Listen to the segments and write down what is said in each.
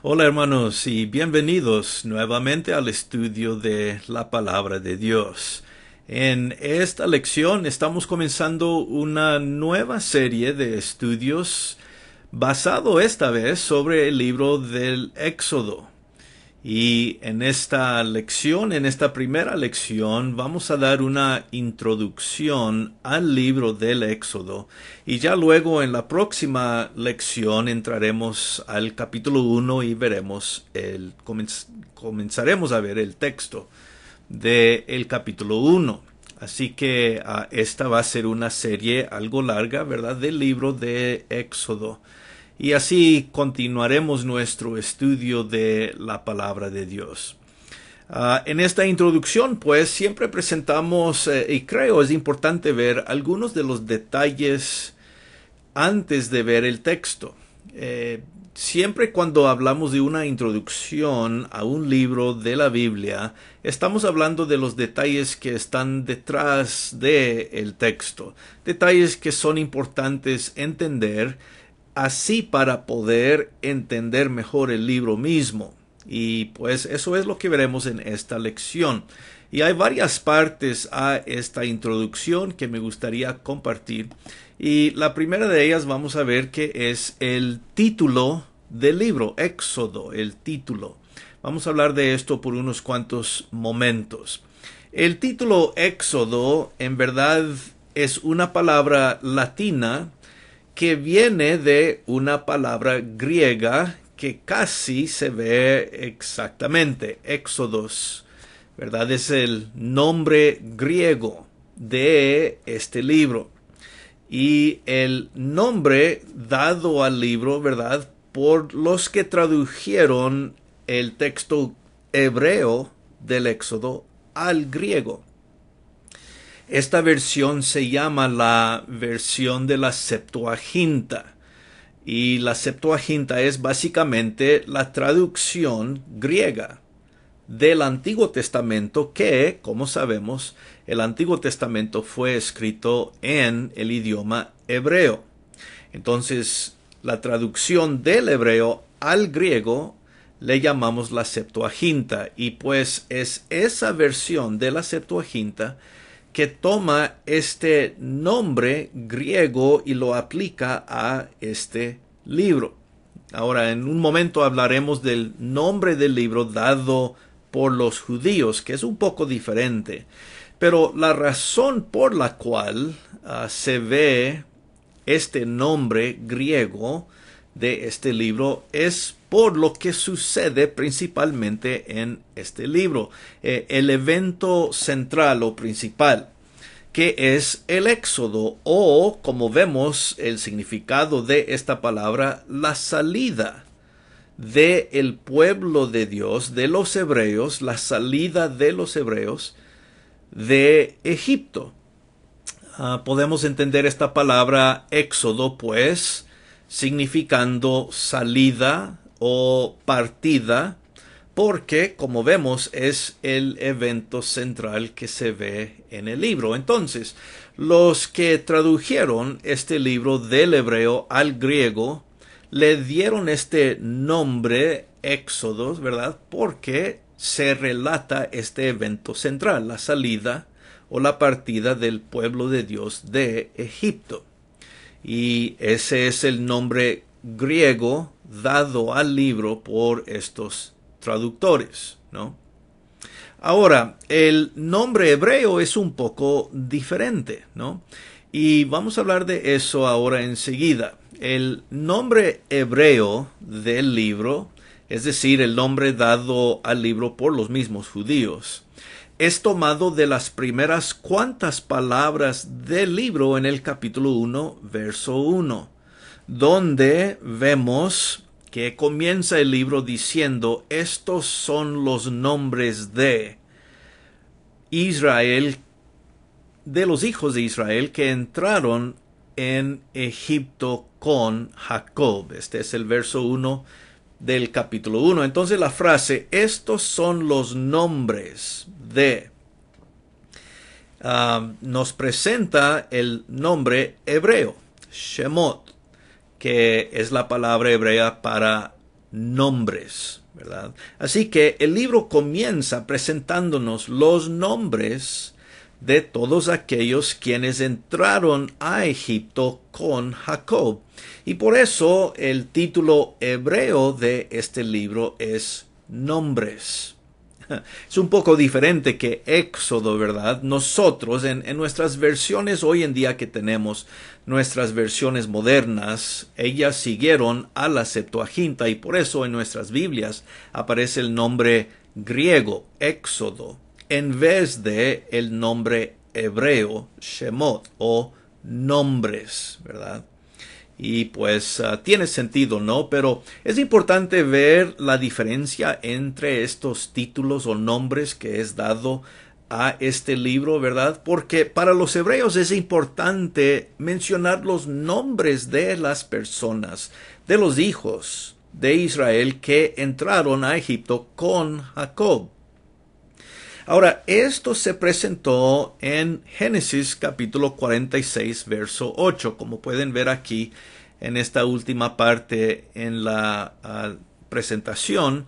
Hola hermanos y bienvenidos nuevamente al estudio de la palabra de Dios. En esta lección estamos comenzando una nueva serie de estudios basado esta vez sobre el libro del Éxodo. Y en esta lección, en esta primera lección, vamos a dar una introducción al libro del Éxodo y ya luego en la próxima lección entraremos al capítulo 1 y veremos el comenzaremos a ver el texto del capítulo 1. Así que ah, esta va a ser una serie algo larga, ¿verdad? Del libro de Éxodo. Y así continuaremos nuestro estudio de la palabra de Dios. Ah, en esta introducción, pues, siempre presentamos, eh, y creo es importante ver algunos de los detalles antes de ver el texto. Eh, siempre cuando hablamos de una introducción a un libro de la Biblia, estamos hablando de los detalles que están detrás del el texto, detalles que son importantes entender así para poder entender mejor el libro mismo. Y pues eso es lo que veremos en esta lección. Y hay varias partes a esta introducción que me gustaría compartir. Y la primera de ellas vamos a ver que es el título del libro, Éxodo, el título. Vamos a hablar de esto por unos cuantos momentos. El título Éxodo en verdad es una palabra latina que viene de una palabra griega que casi se ve exactamente, Éxodos, ¿verdad? Es el nombre griego de este libro. Y el nombre dado al libro, ¿verdad? Por los que tradujeron el texto hebreo del Éxodo al griego. Esta versión se llama la versión de la Septuaginta. Y la Septuaginta es básicamente la traducción griega del Antiguo Testamento que, como sabemos, el Antiguo Testamento fue escrito en el idioma hebreo. Entonces, la traducción del hebreo al griego le llamamos la Septuaginta y pues es esa versión de la Septuaginta que toma este nombre griego y lo aplica a este libro. Ahora, en un momento hablaremos del nombre del libro dado por los judíos, que es un poco diferente. Pero la razón por la cual ah, se ve este nombre griego de este libro es por lo que sucede principalmente en este libro. Eh, el evento central o principal que es el éxodo o, como vemos, el significado de esta palabra, la salida de el pueblo de Dios, de los hebreos, la salida de los hebreos de Egipto. Ah, podemos entender esta palabra éxodo, pues, significando salida, o partida porque, como vemos, es el evento central que se ve en el libro. Entonces, los que tradujeron este libro del hebreo al griego le dieron este nombre Éxodos, ¿verdad? Porque se relata este evento central, la salida o la partida del pueblo de Dios de Egipto. Y ese es el nombre griego dado al libro por estos traductores, Ahora, el nombre hebreo es un poco diferente, ¿no? Y vamos a hablar de eso ahora enseguida. El nombre hebreo del libro, es decir, el nombre dado al libro por los mismos judíos, es tomado de las primeras cuantas palabras del libro en el capítulo 1, verso 1 donde vemos que comienza el libro diciendo estos son los nombres de Israel, de los hijos de Israel que entraron en Egipto con Jacob. Este es el verso 1 del capítulo 1. Entonces la frase, estos son los nombres de, ah, nos presenta el nombre hebreo, Shemot que es la palabra hebrea para nombres, ¿verdad? Así que el libro comienza presentándonos los nombres de todos aquellos quienes entraron a Egipto con Jacob. Y por eso el título hebreo de este libro es Nombres. es un poco diferente que Éxodo, ¿verdad? Nosotros, en, nuestras versiones hoy en día que tenemos, nuestras versiones modernas, ellas siguieron a la Septuaginta y por eso en nuestras Biblias aparece el nombre griego, Éxodo, en vez de el nombre hebreo, Shemot o nombres, ¿verdad? y pues ah, tiene sentido, ¿no? Pero es importante ver la diferencia entre estos títulos o nombres que es dado a este libro, ¿verdad? Porque para los hebreos es importante mencionar los nombres de las personas, de los hijos de Israel que entraron a Egipto con Jacob. Ahora, esto se presentó en Génesis capítulo 46, verso 8, como pueden ver aquí en esta última parte en la ah, presentación.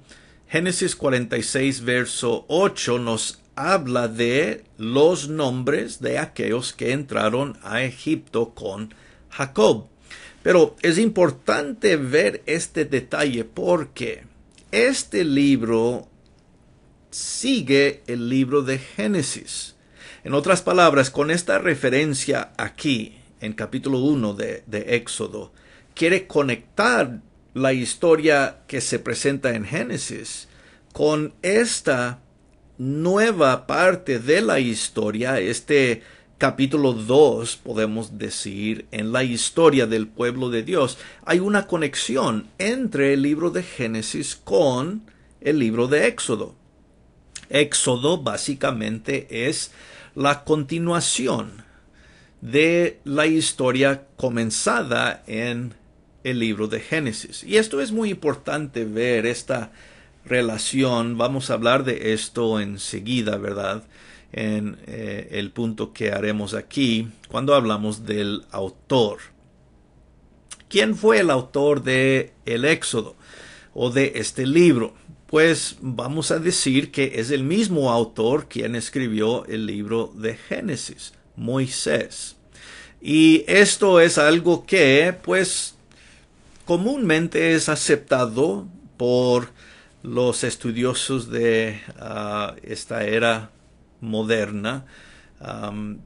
Génesis 46, verso 8 nos habla de los nombres de aquellos que entraron a Egipto con Jacob. Pero es importante ver este detalle porque este libro sigue el libro de Génesis. En otras palabras, con esta referencia aquí, en capítulo 1 de, Éxodo, quiere conectar la historia que se presenta en Génesis con esta nueva parte de la historia, este capítulo 2, podemos decir, en la historia del pueblo de Dios, hay una conexión entre el libro de Génesis con el libro de Éxodo. Éxodo básicamente es la continuación de la historia comenzada en el libro de Génesis. Y esto es muy importante ver esta relación. Vamos a hablar de esto enseguida, ¿verdad? En eh, el punto que haremos aquí cuando hablamos del autor. ¿Quién fue el autor de el Éxodo o de este libro? Pues vamos a decir que es el mismo autor quien escribió el libro de Génesis, Moisés. Y esto es algo que, pues, comúnmente es aceptado por los estudiosos de ah, esta era moderna,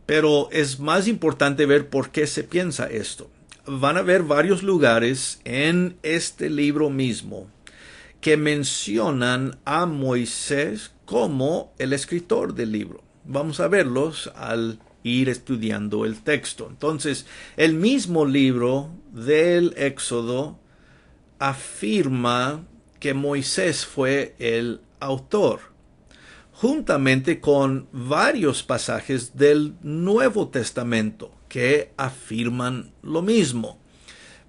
pero es más importante ver por qué se piensa esto. Van a ver varios lugares en este libro mismo que mencionan a Moisés como el escritor del libro. Vamos a verlos al ir estudiando el texto. Entonces, el mismo libro del Éxodo afirma que Moisés fue el autor, juntamente con varios pasajes del Nuevo Testamento que afirman lo mismo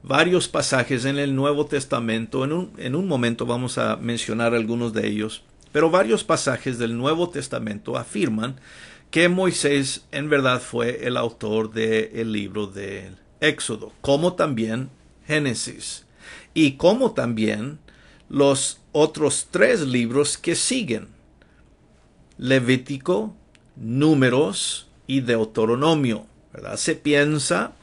varios pasajes en el Nuevo Testamento, en un, en un momento vamos a mencionar algunos de ellos, pero varios pasajes del Nuevo Testamento afirman que Moisés en verdad fue el autor del libro del Éxodo, como también Génesis, y como también los otros tres libros que siguen, Levítico, Números y Deuteronomio. ¿verdad? Se piensa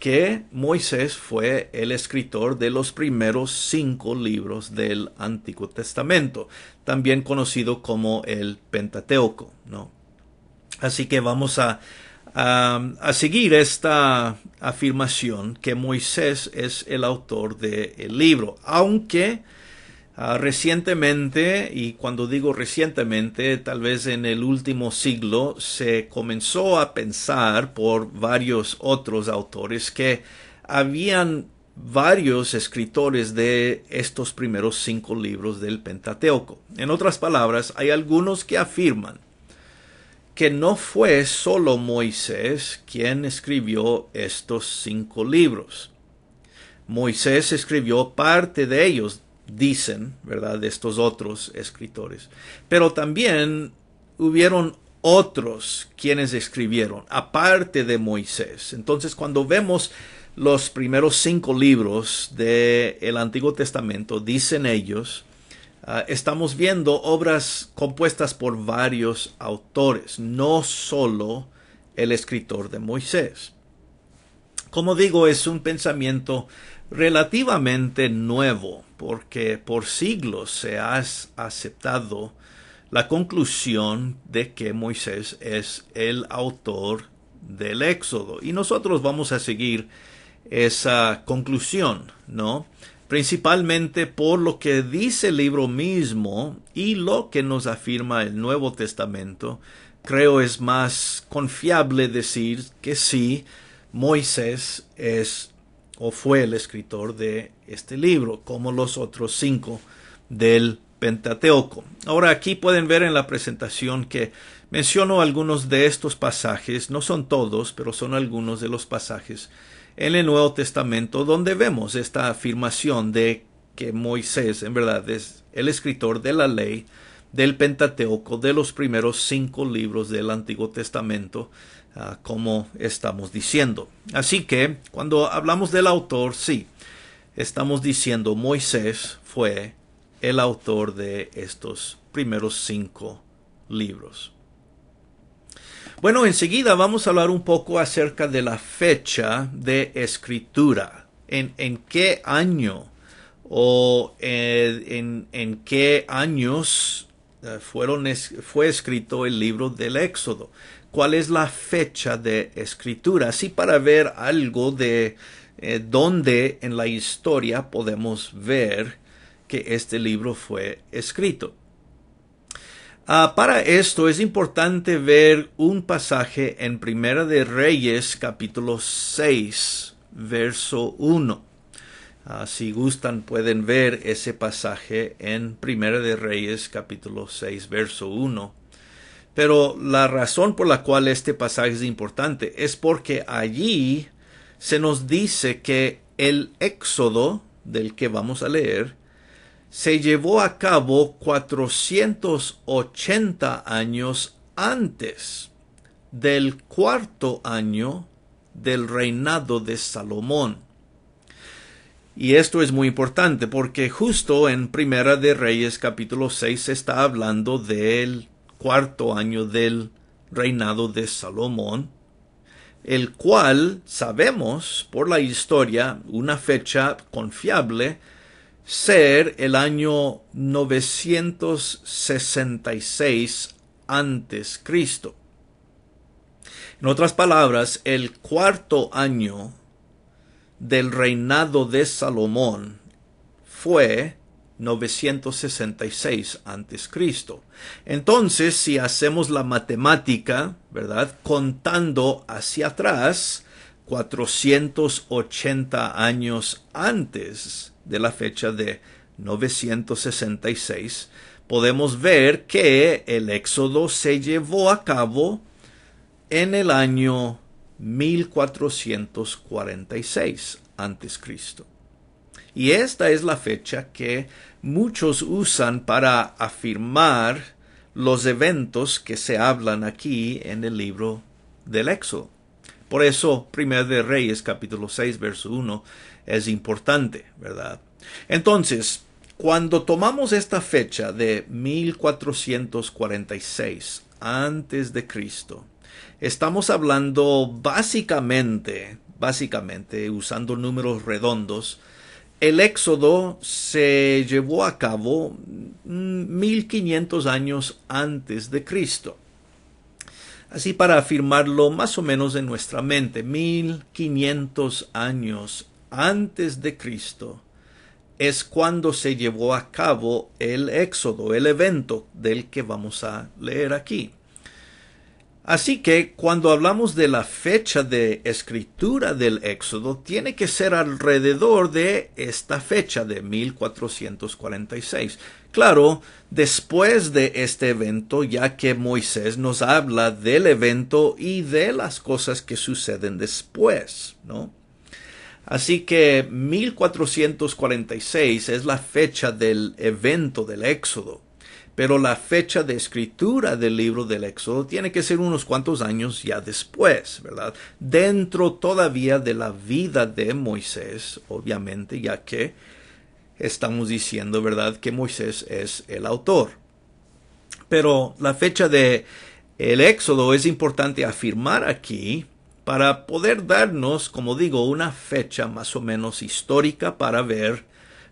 que Moisés fue el escritor de los primeros cinco libros del Antiguo Testamento, también conocido como el Pentateuco. ¿no? Así que vamos a, a, seguir esta afirmación que Moisés es el autor del libro, aunque Ah, recientemente, y cuando digo recientemente, tal vez en el último siglo, se comenzó a pensar por varios otros autores que habían varios escritores de estos primeros cinco libros del Pentateuco. En otras palabras, hay algunos que afirman que no fue solo Moisés quien escribió estos cinco libros. Moisés escribió parte de ellos, dicen, ¿verdad?, de estos otros escritores. Pero también hubieron otros quienes escribieron, aparte de Moisés. Entonces, cuando vemos los primeros cinco libros del Antiguo Testamento, dicen ellos, ah, estamos viendo obras compuestas por varios autores, no solo el escritor de Moisés. Como digo, es un pensamiento relativamente nuevo, porque por siglos se ha aceptado la conclusión de que Moisés es el autor del Éxodo. Y nosotros vamos a seguir esa conclusión, ¿no? Principalmente por lo que dice el libro mismo y lo que nos afirma el Nuevo Testamento, creo es más confiable decir que sí, Moisés es o fue el escritor de este libro, como los otros cinco del Pentateuco. Ahora aquí pueden ver en la presentación que menciono algunos de estos pasajes, no son todos, pero son algunos de los pasajes en el Nuevo Testamento donde vemos esta afirmación de que Moisés en verdad es el escritor de la ley, del Pentateuco, de los primeros cinco libros del Antiguo Testamento, Ah, como estamos diciendo. Así que cuando hablamos del autor, sí, estamos diciendo Moisés fue el autor de estos primeros cinco libros. Bueno, enseguida vamos a hablar un poco acerca de la fecha de escritura, en, qué año o eh, en qué años eh, fue escrito el libro del Éxodo. ¿Cuál es la fecha de escritura? Así para ver algo de eh, dónde en la historia podemos ver que este libro fue escrito. Ah, para esto es importante ver un pasaje en Primera de Reyes capítulo 6 verso 1. Ah, si gustan pueden ver ese pasaje en Primera de Reyes capítulo 6 verso 1. Pero la razón por la cual este pasaje es importante es porque allí se nos dice que el éxodo del que vamos a leer se llevó a cabo 480 años antes del cuarto año del reinado de Salomón. Y esto es muy importante porque justo en Primera de Reyes capítulo 6 se está hablando del cuarto año del reinado de Salomón, el cual sabemos por la historia una fecha confiable ser el año 966 antes Cristo. En otras palabras, el cuarto año del reinado de Salomón fue 966 a.C. Entonces, si hacemos la matemática, ¿verdad? Contando hacia atrás, 480 años antes de la fecha de 966, podemos ver que el éxodo se llevó a cabo en el año 1446 a.C. Y esta es la fecha que muchos usan para afirmar los eventos que se hablan aquí en el libro del Éxodo. Por eso, 1 de Reyes, capítulo 6, verso 1, es importante, ¿verdad? Entonces, cuando tomamos esta fecha de 1446 antes de Cristo, Estamos hablando básicamente, básicamente, usando números redondos, el éxodo se llevó a cabo 1500 mm, años antes de Cristo. Así para afirmarlo más o menos en nuestra mente, 1500 años antes de Cristo es cuando se llevó a cabo el éxodo, el evento del que vamos a leer aquí. Así que cuando hablamos de la fecha de escritura del Éxodo, tiene que ser alrededor de esta fecha de 1446. Claro, después de este evento, ya que Moisés nos habla del evento y de las cosas que suceden después, ¿no? Así que 1446 es la fecha del evento del Éxodo pero la fecha de escritura del libro del Éxodo tiene que ser unos cuantos años ya después, ¿verdad? Dentro todavía de la vida de Moisés, obviamente, ya que estamos diciendo, ¿verdad?, que Moisés es el autor. Pero la fecha de el Éxodo es importante afirmar aquí para poder darnos, como digo, una fecha más o menos histórica para ver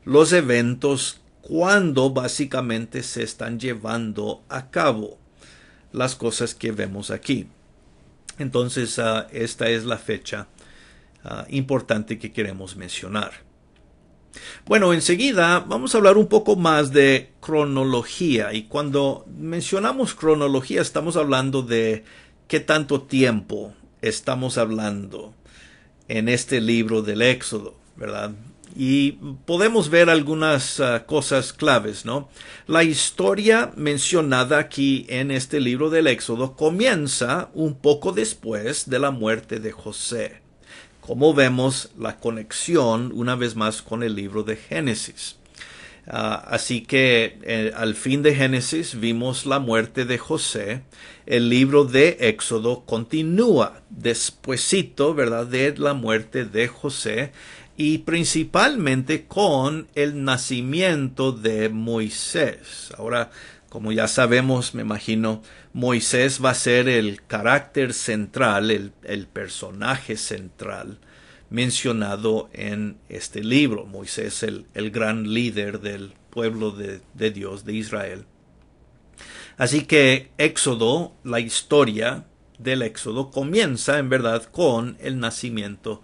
los eventos cuando básicamente se están llevando a cabo las cosas que vemos aquí. Entonces, ah, esta es la fecha ah, importante que queremos mencionar. Bueno, enseguida vamos a hablar un poco más de cronología y cuando mencionamos cronología estamos hablando de qué tanto tiempo estamos hablando en este libro del Éxodo, ¿verdad? y podemos ver algunas ah, cosas claves, ¿no? La historia mencionada aquí en este libro del Éxodo comienza un poco después de la muerte de José. Como vemos la conexión una vez más con el libro de Génesis. Ah, así que eh, al fin de Génesis vimos la muerte de José. El libro de Éxodo continúa despuesito, ¿verdad?, de la muerte de José y principalmente con el nacimiento de Moisés. Ahora, como ya sabemos, me imagino, Moisés va a ser el carácter central, el, personaje central mencionado en este libro. Moisés, el, gran líder del pueblo de, de Dios, de Israel. Así que Éxodo, la historia del Éxodo, comienza en verdad con el nacimiento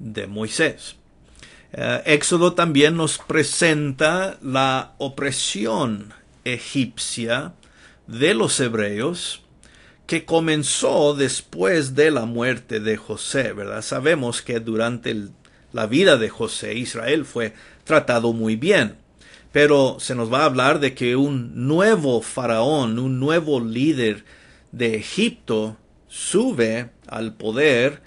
de Moisés. Eh, Éxodo también nos presenta la opresión egipcia de los hebreos que comenzó después de la muerte de José, ¿verdad? Sabemos que durante la vida de José Israel fue tratado muy bien, pero se nos va a hablar de que un nuevo faraón, un nuevo líder de Egipto sube al poder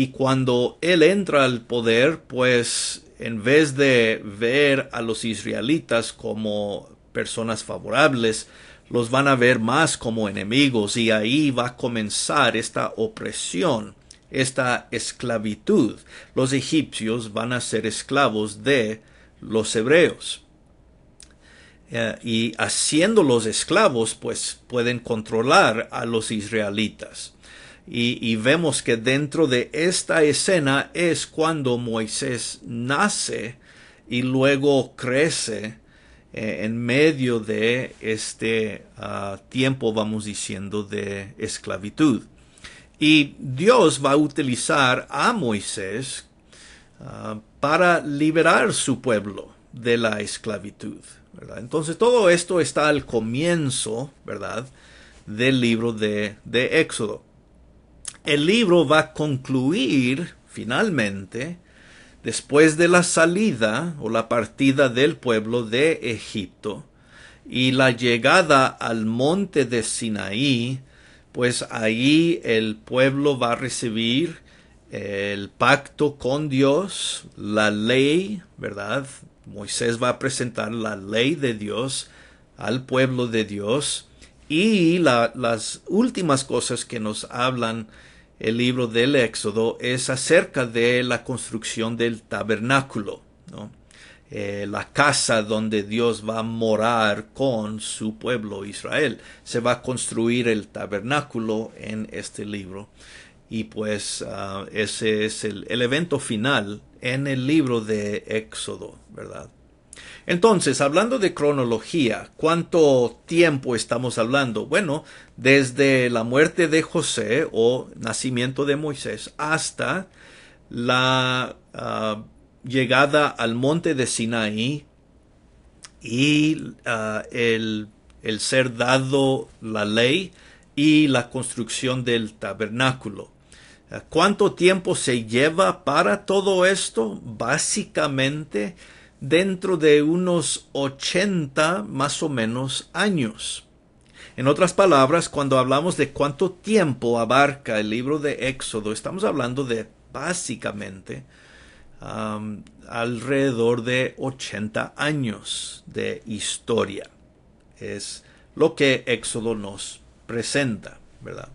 y cuando él entra al poder, pues en vez de ver a los israelitas como personas favorables, los van a ver más como enemigos y ahí va a comenzar esta opresión, esta esclavitud. Los egipcios van a ser esclavos de los hebreos. Eh, y haciéndolos esclavos, pues pueden controlar a los israelitas. Y, vemos que dentro de esta escena es cuando Moisés nace y luego crece eh, en medio de este ah, tiempo, vamos diciendo, de esclavitud. Y Dios va a utilizar a Moisés ah, para liberar su pueblo de la esclavitud. Entonces todo esto está al comienzo, ¿verdad? Del libro de, de Éxodo el libro va a concluir finalmente después de la salida o la partida del pueblo de Egipto y la llegada al monte de Sinaí, pues ahí el pueblo va a recibir el pacto con Dios, la ley, ¿verdad? Moisés va a presentar la ley de Dios al pueblo de Dios y las últimas cosas que nos hablan el libro del Éxodo es acerca de la construcción del tabernáculo, eh, la casa donde Dios va a morar con su pueblo Israel. Se va a construir el tabernáculo en este libro. Y pues ah, ese es el, el evento final en el libro de Éxodo, ¿verdad? Entonces, hablando de cronología, ¿cuánto tiempo estamos hablando? Bueno, desde la muerte de José o nacimiento de Moisés hasta la ah, llegada al monte de Sinaí y ah, el, el ser dado la ley y la construcción del tabernáculo. ¿Cuánto tiempo se lleva para todo esto? Básicamente, dentro de unos 80 más o menos años. En otras palabras, cuando hablamos de cuánto tiempo abarca el libro de Éxodo, estamos hablando de básicamente um, alrededor de 80 años de historia. Es lo que Éxodo nos presenta, ¿verdad?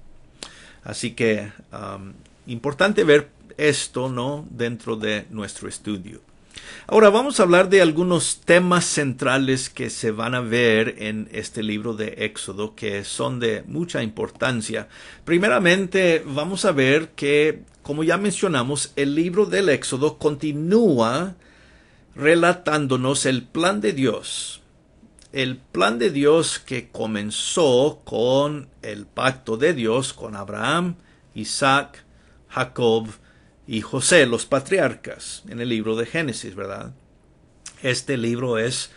Así que um, importante ver esto, ¿no? Dentro de nuestro estudio. Ahora vamos a hablar de algunos temas centrales que se van a ver en este libro de Éxodo que son de mucha importancia. Primeramente vamos a ver que, como ya mencionamos, el libro del Éxodo continúa relatándonos el plan de Dios. El plan de Dios que comenzó con el pacto de Dios con Abraham, Isaac, Jacob, y José, los patriarcas, en el libro de Génesis, ¿verdad? Este libro es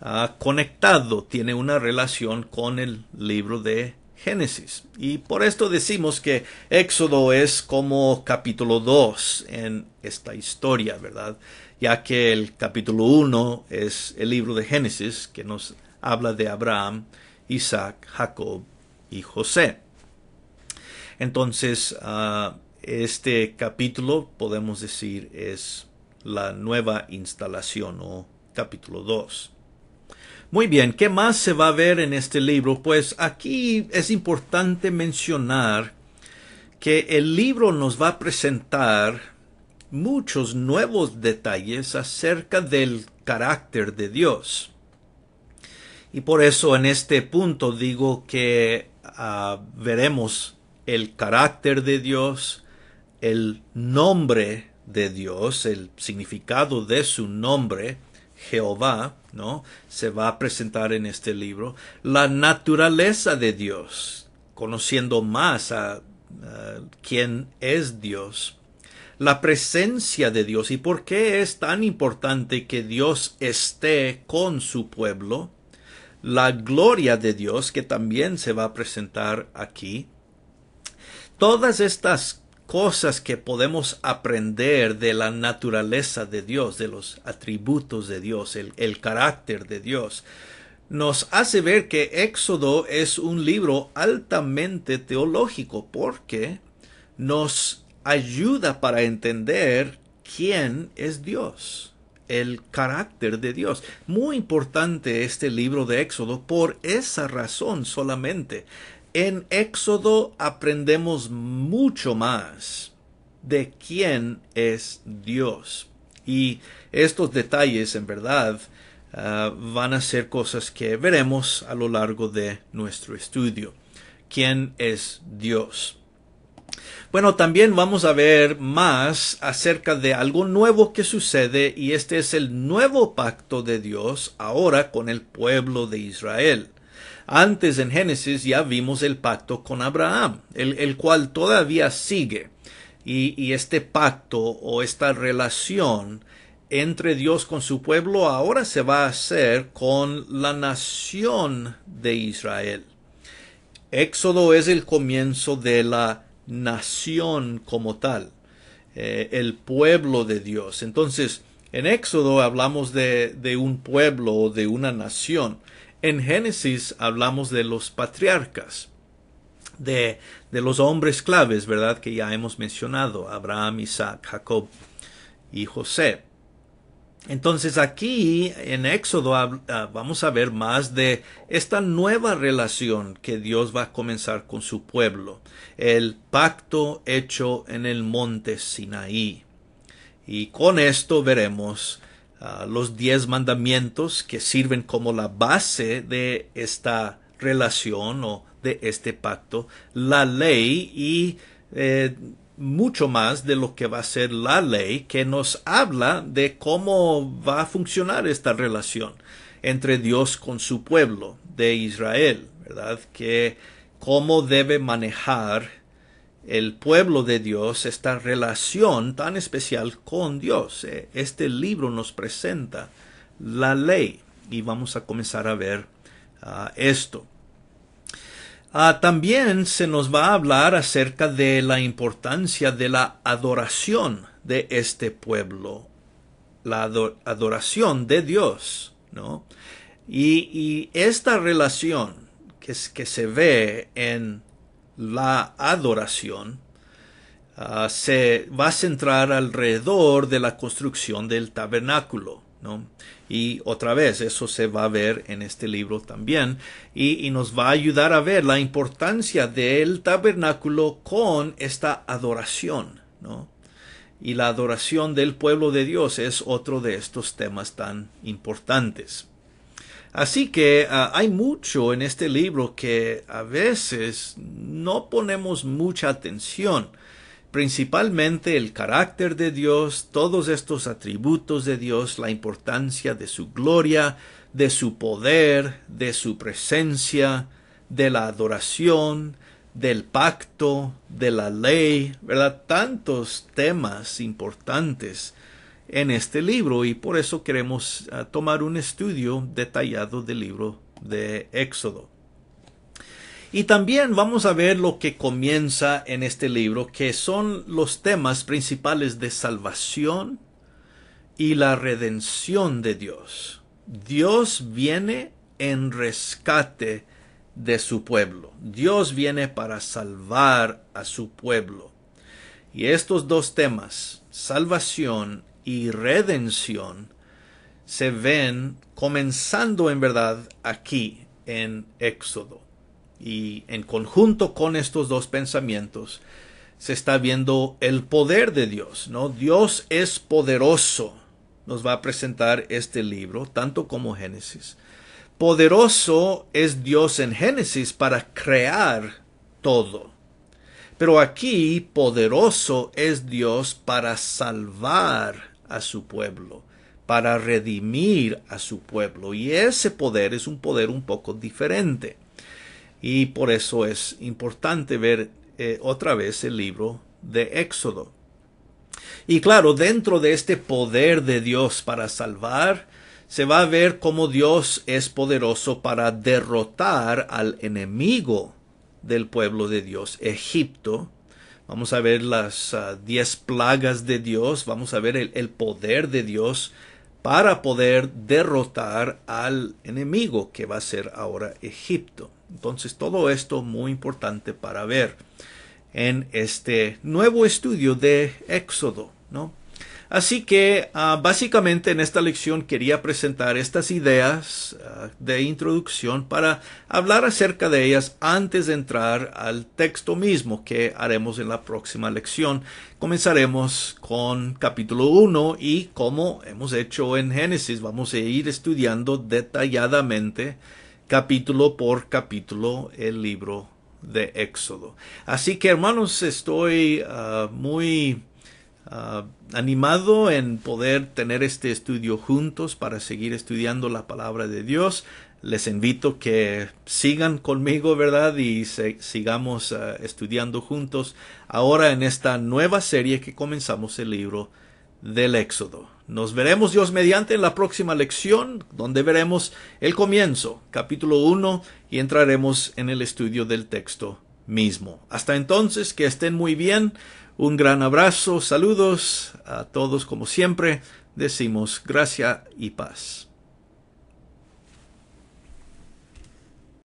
ah, conectado, tiene una relación con el libro de Génesis. Y por esto decimos que Éxodo es como capítulo 2 en esta historia, ¿verdad? Ya que el capítulo 1 es el libro de Génesis que nos habla de Abraham, Isaac, Jacob y José. Entonces, ah, este capítulo, podemos decir, es la nueva instalación o capítulo 2. Muy bien, ¿qué más se va a ver en este libro? Pues aquí es importante mencionar que el libro nos va a presentar muchos nuevos detalles acerca del carácter de Dios. Y por eso en este punto digo que ah, veremos el carácter de Dios, el nombre de Dios, el significado de su nombre, Jehová, ¿no? Se va a presentar en este libro la naturaleza de Dios, conociendo más a, quién es Dios, la presencia de Dios y por qué es tan importante que Dios esté con su pueblo, la gloria de Dios que también se va a presentar aquí. Todas estas cosas que podemos aprender de la naturaleza de Dios, de los atributos de Dios, el, carácter de Dios, nos hace ver que Éxodo es un libro altamente teológico porque nos ayuda para entender quién es Dios, el carácter de Dios. Muy importante este libro de Éxodo por esa razón solamente. En Éxodo aprendemos mucho más de quién es Dios. Y estos detalles, en verdad, ah, van a ser cosas que veremos a lo largo de nuestro estudio. ¿Quién es Dios? Bueno, también vamos a ver más acerca de algo nuevo que sucede y este es el nuevo pacto de Dios ahora con el pueblo de Israel. Antes en Génesis ya vimos el pacto con Abraham, el, cual todavía sigue. Y, este pacto o esta relación entre Dios con su pueblo ahora se va a hacer con la nación de Israel. Éxodo es el comienzo de la nación como tal, eh, el pueblo de Dios. Entonces, en Éxodo hablamos de, de un pueblo o de una nación. En Génesis hablamos de los patriarcas, de, de los hombres claves, ¿verdad? Que ya hemos mencionado, Abraham, Isaac, Jacob y José. Entonces aquí en Éxodo ah, vamos a ver más de esta nueva relación que Dios va a comenzar con su pueblo, el pacto hecho en el monte Sinaí. Y con esto veremos Ah, los diez mandamientos que sirven como la base de esta relación o de este pacto, la ley y eh, mucho más de lo que va a ser la ley que nos habla de cómo va a funcionar esta relación entre Dios con su pueblo de Israel, ¿verdad? Que cómo debe manejar el pueblo de Dios, esta relación tan especial con Dios. Eh, este libro nos presenta la ley y vamos a comenzar a ver ah, esto. Ah, también se nos va a hablar acerca de la importancia de la adoración de este pueblo, la adoración de Dios, ¿no? Y, esta relación que se ve en la adoración ah, se va a centrar alrededor de la construcción del tabernáculo. Y otra vez, eso se va a ver en este libro también y, nos va a ayudar a ver la importancia del tabernáculo con esta adoración. Y la adoración del pueblo de Dios es otro de estos temas tan importantes. Así que ah, hay mucho en este libro que a veces no ponemos mucha atención, principalmente el carácter de Dios, todos estos atributos de Dios, la importancia de su gloria, de su poder, de su presencia, de la adoración, del pacto, de la ley, ¿verdad? Tantos temas importantes en este libro y por eso queremos ah, tomar un estudio detallado del libro de Éxodo. Y también vamos a ver lo que comienza en este libro, que son los temas principales de salvación y la redención de Dios. Dios viene en rescate de su pueblo. Dios viene para salvar a su pueblo. Y estos dos temas, salvación y redención se ven comenzando en verdad aquí en Éxodo. Y en conjunto con estos dos pensamientos se está viendo el poder de Dios, ¿no? Dios es poderoso. Nos va a presentar este libro, tanto como Génesis. Poderoso es Dios en Génesis para crear todo. Pero aquí poderoso es Dios para salvar a su pueblo, para redimir a su pueblo. Y ese poder es un poder un poco diferente. Y por eso es importante ver eh, otra vez el libro de Éxodo. Y claro, dentro de este poder de Dios para salvar, se va a ver cómo Dios es poderoso para derrotar al enemigo del pueblo de Dios, Egipto, vamos a ver las ah, diez plagas de Dios, vamos a ver el, el, poder de Dios para poder derrotar al enemigo que va a ser ahora Egipto. Entonces todo esto muy importante para ver en este nuevo estudio de Éxodo, ¿no? Así que ah, básicamente en esta lección quería presentar estas ideas ah, de introducción para hablar acerca de ellas antes de entrar al texto mismo que haremos en la próxima lección. Comenzaremos con capítulo 1 y como hemos hecho en Génesis vamos a ir estudiando detalladamente capítulo por capítulo el libro de Éxodo. Así que hermanos, estoy ah, muy Ah, animado en poder tener este estudio juntos para seguir estudiando la palabra de Dios. Les invito que sigan conmigo, ¿verdad? Y sigamos ah, estudiando juntos ahora en esta nueva serie que comenzamos el libro del Éxodo. Nos veremos Dios mediante en la próxima lección, donde veremos el comienzo, capítulo 1, y entraremos en el estudio del texto mismo. Hasta entonces, que estén muy bien. Un gran abrazo, saludos a todos como siempre. Decimos gracia y paz.